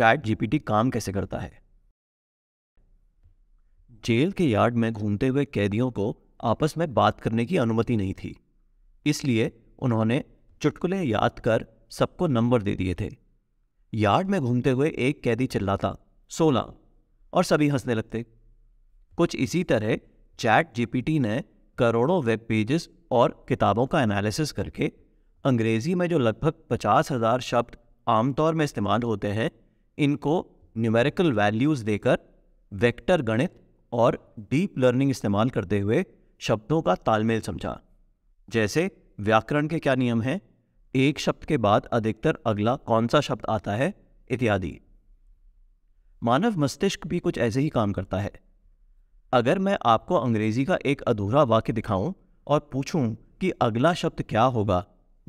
chat GPT काम कैसे करता है जेल के यार्ड में घूमते हुए कैदियों को आपस में बात करने की अनुमति नहीं थी इसलिए उन्होंने चुटकुले याद कर सबको नंबर दे दिए थे यार्ड में घूमते हुए एक कैदी चिल्लाता सोलह और सभी हंसने लगते कुछ इसी तरह चैट जीपीटी ने करोड़ों वेब पेजेस और किताबों का एनालिसिस करके अंग्रेजी में जो लगभग पचास हजार शब्द आमतौर में इस्तेमाल होते हैं इनको न्यूमेरिकल वैल्यूज़ देकर वेक्टर गणित और डीप लर्निंग इस्तेमाल करते हुए शब्दों का तालमेल समझा जैसे व्याकरण के क्या नियम हैं एक शब्द के बाद अधिकतर अगला कौन सा शब्द आता है इत्यादि मानव मस्तिष्क भी कुछ ऐसे ही काम करता है अगर मैं आपको अंग्रेजी का एक अधूरा वाक्य दिखाऊं और पूछूं कि अगला शब्द क्या होगा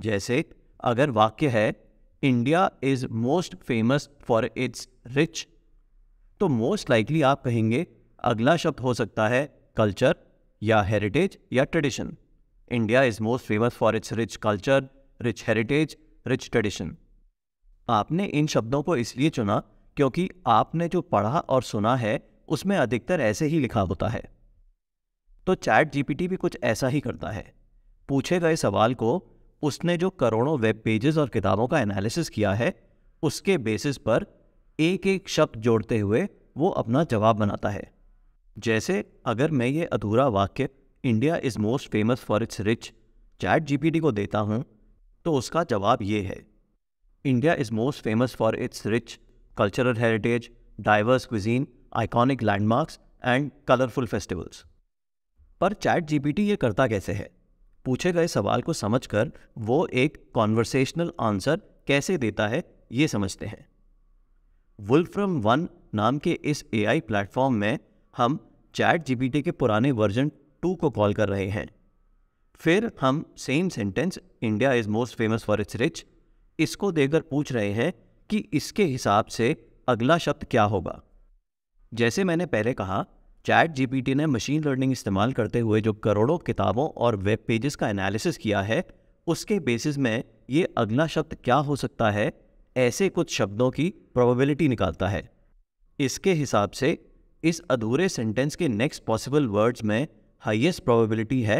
जैसे अगर वाक्य है India is most famous for its rich तो मोस्ट लाइकली आप कहेंगे अगला शब्द हो सकता है कल्चर या हेरिटेज या tradition India is most famous for its rich culture rich heritage rich tradition आपने इन शब्दों को इसलिए चुना क्योंकि आपने जो पढ़ा और सुना है उसमें अधिकतर ऐसे ही लिखा होता है तो चैट जीपीटी भी कुछ ऐसा ही करता है पूछे गए सवाल को उसने जो करोड़ों वेब पेजेस और किताबों का एनालिसिस किया है उसके बेसिस पर एक एक शब्द जोड़ते हुए वो अपना जवाब बनाता है जैसे अगर मैं ये अधूरा वाक्य India is most famous for its rich ChatGPT को देता हूँ तो उसका जवाब ये है India is most famous for its rich cultural heritage diverse cuisine iconic landmarks and colourful festivals पर चैट जीपीटी ये करता कैसे है पूछे गए सवाल को समझकर वो एक कॉन्वर्सेशनल आंसर कैसे देता है ये समझते हैं वुल्फ्रम वन नाम के इस एआई प्लेटफॉर्म में हम चैट जीपीटी के पुराने वर्जन टू को कॉल कर रहे हैं फिर हम same sentence India is most famous for its rich इसको देकर पूछ रहे हैं कि इसके हिसाब से अगला शब्द क्या होगा जैसे मैंने पहले कहा चैट जीपीटी ने मशीन लर्निंग इस्तेमाल करते हुए जो करोड़ों किताबों और वेब पेजेस का एनालिसिस किया है उसके बेसिस में ये अगला शब्द क्या हो सकता है ऐसे कुछ शब्दों की प्रोबेबिलिटी निकालता है इसके हिसाब से इस अधूरे सेंटेंस के नेक्स्ट पॉसिबल वर्ड्स में हाइएस्ट प्रोबेबिलिटी है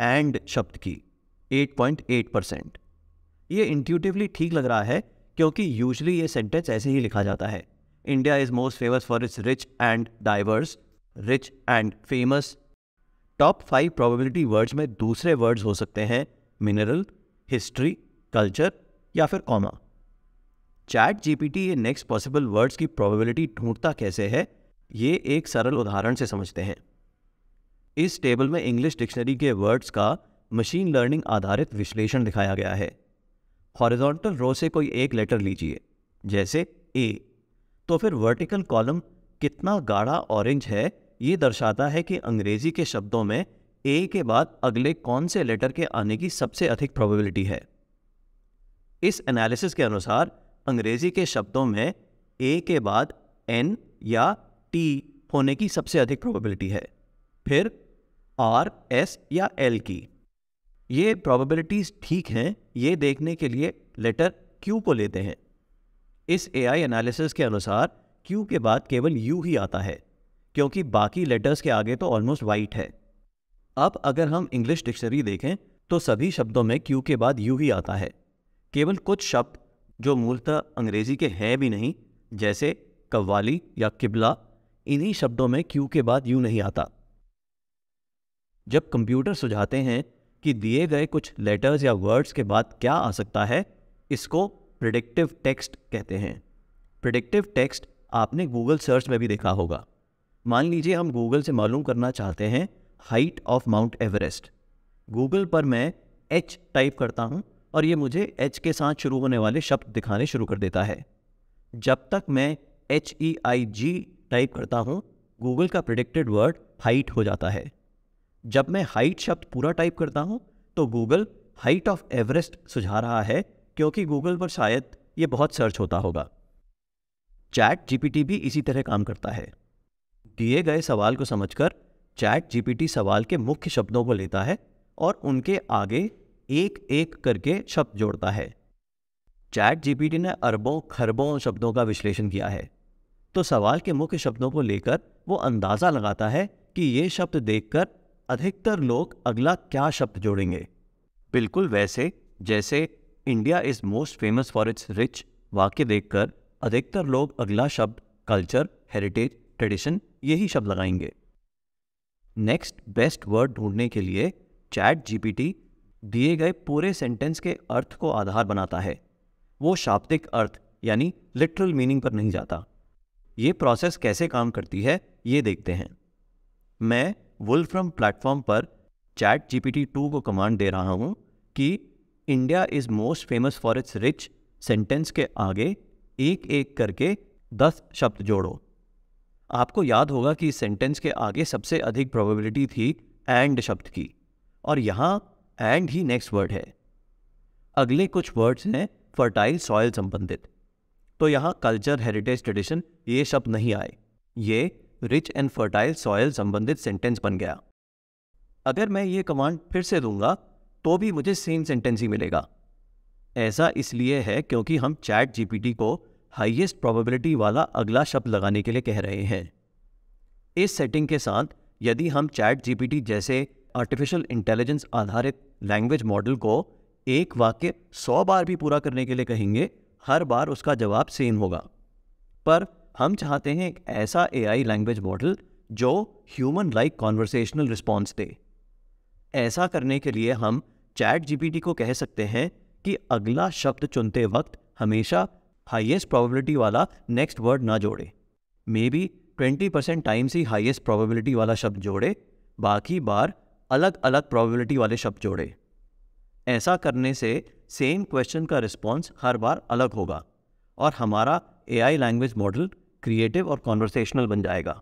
एंड शब्द की 8.8 परसेंट ये इंट्यूटिवली ठीक लग रहा है क्योंकि यूजली ये सेंटेंस ऐसे ही लिखा जाता है India is most famous for its rich and diverse rich and famous top five probability words में दूसरे वर्ड्स हो सकते हैं मिनरल हिस्ट्री कल्चर या फिर कॉमा चैट जीपीटी ये नेक्स्ट पॉसिबल वर्ड्स की प्रोबेबिलिटी ढूंढता कैसे है ये एक सरल उदाहरण से समझते हैं इस टेबल में इंग्लिश डिक्शनरी के वर्ड्स का मशीन लर्निंग आधारित विश्लेषण दिखाया गया है हॉरिजॉन्टल रो से कोई एक लेटर लीजिए जैसे ए तो फिर वर्टिकल कॉलम कितना गाढ़ा ऑरेंज है ये दर्शाता है कि अंग्रेजी के शब्दों में ए के बाद अगले कौन से लेटर के आने की सबसे अधिक प्रोबेबिलिटी है इस एनालिसिस के अनुसार अंग्रेजी के शब्दों में ए के बाद एन या टी होने की सबसे अधिक प्रोबेबिलिटी है फिर आर एस या एल की ये प्रोबेबिलिटीज़ ठीक हैं ये देखने के लिए लेटर क्यू को लेते हैं इस एआई एनालिसिस के अनुसार क्यू के बाद केवल यू ही आता है क्योंकि बाकी लेटर्स के आगे तो ऑलमोस्ट वाइट है अब अगर हम इंग्लिश डिक्शनरी देखें तो सभी शब्दों में क्यू के बाद यू ही आता है केवल कुछ शब्द जो मूलतः अंग्रेजी के हैं भी नहीं जैसे कव्वाली या किबला इन्हीं शब्दों में क्यू के बाद यू नहीं आता जब कंप्यूटर सुझाते हैं कि दिए गए कुछ लेटर्स या वर्ड्स के बाद क्या आ सकता है इसको प्रिडिक्टिव टेक्स्ट कहते हैं प्रिडिक्टिव टेक्स्ट आपने गूगल सर्च में भी देखा होगा मान लीजिए हम गूगल से मालूम करना चाहते हैं height of Mount Everest Google पर मैं एच टाइप करता हूँ और ये मुझे एच के साथ शुरू होने वाले शब्द दिखाने शुरू कर देता है जब तक मैं एच ई आई जी टाइप करता हूँ गूगल का प्रिडिक्टेड वर्ड हाइट हो जाता है जब मैं हाइट शब्द पूरा टाइप करता हूँ तो गूगल हाइट ऑफ एवरेस्ट सुझा रहा है क्योंकि गूगल पर शायद ये बहुत सर्च होता होगा चैट जीपीटी भी इसी तरह काम करता है दिए गए सवाल को समझकर चैट जीपीटी सवाल के मुख्य शब्दों को लेता है और उनके आगे एक एक करके शब्द जोड़ता है चैट जीपीटी ने अरबों खरबों शब्दों का विश्लेषण किया है तो सवाल के मुख्य शब्दों को लेकर वो अंदाज़ा लगाता है कि ये शब्द देखकर अधिकतर लोग अगला क्या शब्द जोड़ेंगे बिल्कुल वैसे जैसे India is most famous for its rich वाक्य देखकर अधिकतर लोग अगला शब्द कल्चर हेरिटेज ट्रेडिशन यही शब्द लगाएंगे नेक्स्ट बेस्ट वर्ड ढूंढने के लिए चैट जीपीटी दिए गए पूरे सेंटेंस के अर्थ को आधार बनाता है वो शाब्दिक अर्थ यानी लिटरल मीनिंग पर नहीं जाता ये प्रोसेस कैसे काम करती है ये देखते हैं मैं वुलफ्रम प्लेटफॉर्म पर चैट जीपीटी टू को कमांड दे रहा हूँ कि India is most famous for its rich sentence के आगे एक एक करके दस शब्द जोड़ो आपको याद होगा कि सेंटेंस के आगे सबसे अधिक प्रोबेबिलिटी थी एंड शब्द की और यहाँ एंड ही नेक्स्ट वर्ड है अगले कुछ वर्ड्स हैं फर्टाइल सॉयल संबंधित तो यहाँ कल्चर हेरिटेज ट्रेडिशन ये शब्द नहीं आए ये रिच एंड फर्टाइल सॉयल संबंधित सेंटेंस बन गया अगर मैं ये कमांड फिर से दूंगा तो भी मुझे सेम सेंटेंस ही मिलेगा ऐसा इसलिए है क्योंकि हम चैट जीपीटी को हाईएस्ट प्रोबेबिलिटी वाला अगला शब्द लगाने के लिए कह रहे हैं इस सेटिंग के साथ यदि हम चैट जीपीटी जैसे आर्टिफिशियल इंटेलिजेंस आधारित लैंग्वेज मॉडल को एक वाक्य सौ बार भी पूरा करने के लिए कहेंगे हर बार उसका जवाब सेम होगा पर हम चाहते हैं एक ऐसा एआई लैंग्वेज मॉडल जो ह्यूमन लाइक कॉन्वर्सेशनल रिस्पॉन्स दे ऐसा करने के लिए हम चैट जीपीटी को कह सकते हैं कि अगला शब्द चुनते वक्त हमेशा हाइएस्ट प्रोबेबिलिटी वाला नेक्स्ट वर्ड ना जोड़े may be twenty percent times ही हाइएस्ट प्रोबेबिलिटी वाला शब्द जोड़े बाकी बार अलग अलग प्रोबेबिलिटी वाले शब्द जोड़े ऐसा करने से सेम क्वेश्चन का रिस्पॉन्स हर बार अलग होगा और हमारा आई लैंग्वेज मॉडल क्रिएटिव और कॉन्वर्सेशनल बन जाएगा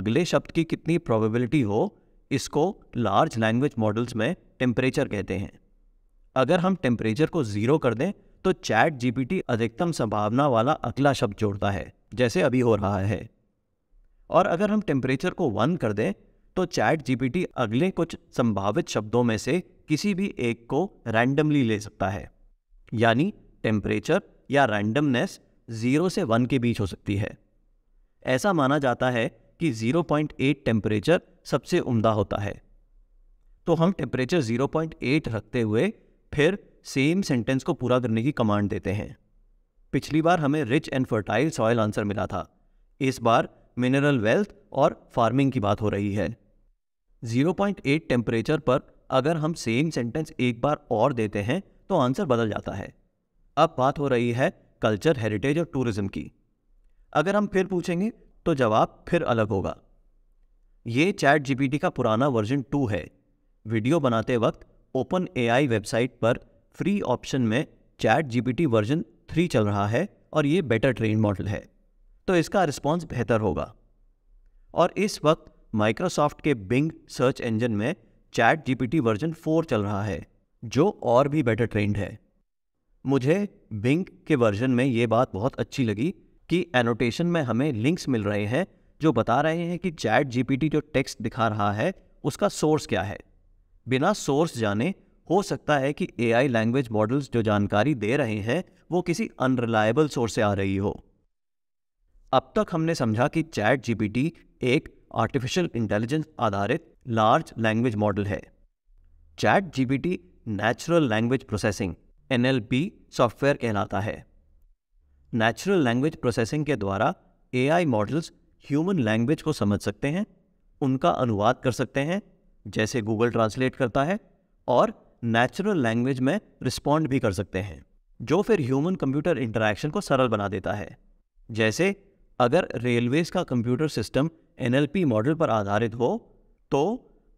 अगले शब्द की कितनी प्रोबेबिलिटी हो इसको लार्ज लैंग्वेज मॉडल्स में टेम्परेचर कहते हैं अगर हम टेम्परेचर को ज़ीरो कर दें तो चैट जीपीटी अधिकतम संभावना वाला अगला शब्द जोड़ता है जैसे अभी हो रहा है और अगर हम टेम्परेचर को वन कर दें तो चैट जीपीटी अगले कुछ संभावित शब्दों में से किसी भी एक को रैंडमली ले सकता है यानी टेम्परेचर या रैंडमनेस ज़ीरो से वन के बीच हो सकती है ऐसा माना जाता है कि 0.8 टेम्परेचर सबसे उम्दा होता है तो हम टेम्परेचर 0.8 रखते हुए फिर सेम सेंटेंस को पूरा करने की कमांड देते हैं पिछली बार हमें rich and fertile soil answer मिला था इस बार मिनरल वेल्थ और फार्मिंग की बात हो रही है 0.8 पॉइंट टेम्परेचर पर अगर हम सेम सेंटेंस एक बार और देते हैं तो आंसर बदल जाता है अब बात हो रही है कल्चर हेरिटेज और टूरिज्म की अगर हम फिर पूछेंगे तो जवाब फिर अलग होगा ये चैट जीपीटी का पुराना वर्जन टू है वीडियो बनाते वक्त ओपन एआई वेबसाइट पर फ्री ऑप्शन में चैट जीपीटी वर्जन थ्री चल रहा है और ये बेटर ट्रेन मॉडल है तो इसका रिस्पॉन्स बेहतर होगा और इस वक्त माइक्रोसॉफ्ट के बिंग सर्च इंजन में चैट जीपीटी वर्जन फोर चल रहा है जो और भी बेटर ट्रेंड है मुझे बिंग के वर्जन में ये बात बहुत अच्छी लगी कि एनोटेशन में हमें लिंक्स मिल रहे हैं जो बता रहे हैं कि चैट जीपीटी जो टेक्स्ट दिखा रहा है उसका सोर्स क्या है बिना सोर्स जाने हो सकता है कि आई लैंग्वेज मॉडल्स जो जानकारी दे रहे हैं वो किसी अनरिलायबल सोर्स से आ रही हो अब तक हमने समझा कि चैट जीपीटी एक आर्टिफिशियल इंटेलिजेंस आधारित लार्ज लैंग्वेज मॉडल है ChatGPT natural language processing NLP software कहलाता है नेचुरल लैंग्वेज प्रोसेसिंग के द्वारा आई मॉडल्स ह्यूमन लैंग्वेज को समझ सकते हैं उनका अनुवाद कर सकते हैं जैसे गूगल ट्रांसलेट करता है और नेचुरल लैंग्वेज में रिस्पॉन्ड भी कर सकते हैं जो फिर ह्यूमन कंप्यूटर इंटरेक्शन को सरल बना देता है जैसे अगर रेलवेज का कंप्यूटर सिस्टम एन मॉडल पर आधारित हो तो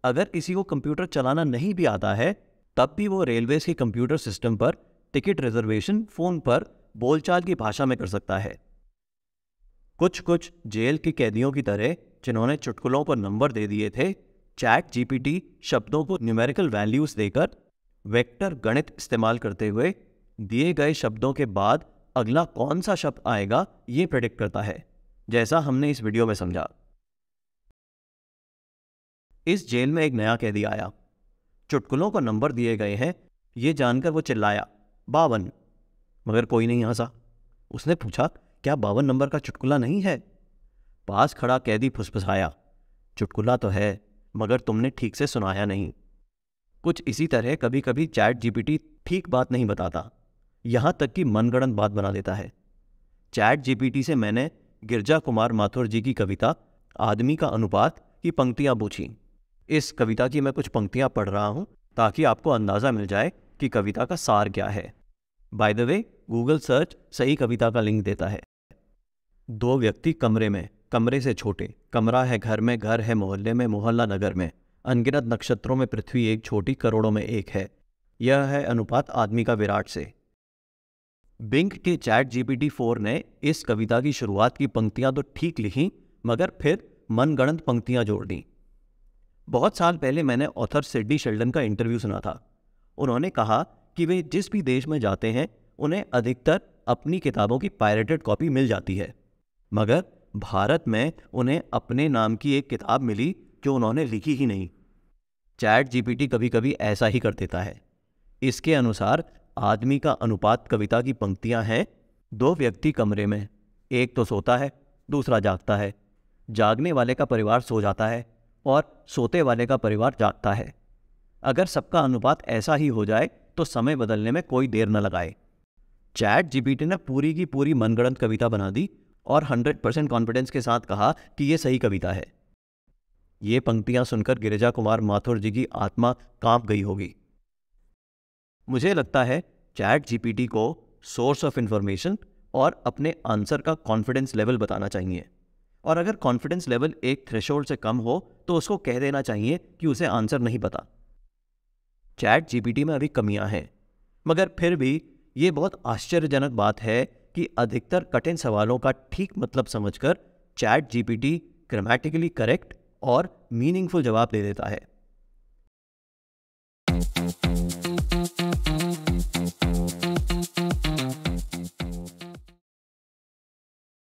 अगर किसी को कंप्यूटर चलाना नहीं भी आता है तब भी वो रेलवेज के कंप्यूटर सिस्टम पर टिकट रिजर्वेशन फ़ोन पर बोलचाल की भाषा में कर सकता है कुछ कुछ जेल के कैदियों की तरह जिन्होंने चुटकुलों पर नंबर दे दिए थे चैट जीपीटी शब्दों को न्यूमेरिकल वैल्यूज देकर वेक्टर गणित इस्तेमाल करते हुए दिए गए शब्दों के बाद अगला कौन सा शब्द आएगा ये प्रेडिक्ट करता है जैसा हमने इस वीडियो में समझा इस जेल में एक नया कैदी आया चुटकुलों को नंबर दिए गए हैं ये जानकर वो चिल्लाया बावन मगर कोई नहीं हंसा उसने पूछा क्या बावन नंबर का चुटकुला नहीं है पास खड़ा कैदी फुसफुसाया चुटकुला तो है मगर तुमने ठीक से सुनाया नहीं कुछ इसी तरह कभी कभी चैट जीपीटी ठीक बात नहीं बताता यहाँ तक कि मनगणन बात बना देता है चैट जीपीटी से मैंने गिरजा कुमार माथुर जी की कविता आदमी का अनुपात की पंक्तियाँ पूछी इस कविता की मैं कुछ पंक्तियाँ पढ़ रहा हूँ ताकि आपको अंदाज़ा मिल जाए कि कविता का सार क्या है by the way Google search सही कविता का लिंक देता है दो व्यक्ति कमरे में कमरे से छोटे कमरा है घर में घर है मोहल्ले में मोहल्ला नगर में अनगिनत नक्षत्रों में पृथ्वी एक छोटी करोड़ों में एक है यह है अनुपात आदमी का विराट से बिंक के चैट जीपीटी फोर ने इस कविता की शुरुआत की पंक्तियां तो ठीक लिखी मगर फिर मनगणंत पंक्तियां जोड़ दी बहुत साल पहले मैंने ऑथर सिडनी शेल्डन का इंटरव्यू सुना था उन्होंने कहा कि वे जिस भी देश में जाते हैं उन्हें अधिकतर अपनी किताबों की पायरेटेड कॉपी मिल जाती है मगर भारत में उन्हें अपने नाम की एक किताब मिली जो उन्होंने लिखी ही नहीं चैट जीपीटी कभी कभी ऐसा ही कर देता है इसके अनुसार आदमी का अनुपात कविता की पंक्तियां हैं दो व्यक्ति कमरे में एक तो सोता है दूसरा जागता है जागने वाले का परिवार सो जाता है और सोते वाले का परिवार जागता है अगर सबका अनुपात ऐसा ही हो जाए तो समय बदलने में कोई देर न लगाए चैट जीपीटी ने पूरी की पूरी मनगढ़ंत कविता बना दी और 100% कॉन्फिडेंस के साथ कहा कि यह सही कविता है ये पंक्तियां सुनकर गिरिजा कुमार माथुर जी की आत्मा कांप गई होगी मुझे लगता है चैट जीपीटी को सोर्स ऑफ इंफॉर्मेशन और अपने आंसर का कॉन्फिडेंस लेवल बताना चाहिए और अगर कॉन्फिडेंस लेवल एक थ्रेशोल्ड से कम हो तो उसको कह देना चाहिए कि उसे आंसर नहीं पता चैट जीपीटी में अभी कमियां हैं मगर फिर भी ये बहुत आश्चर्यजनक बात है कि अधिकतर कठिन सवालों का ठीक मतलब समझकर चैट जीपीटी ग्रामेटिकली करेक्ट और मीनिंगफुल जवाब दे देता है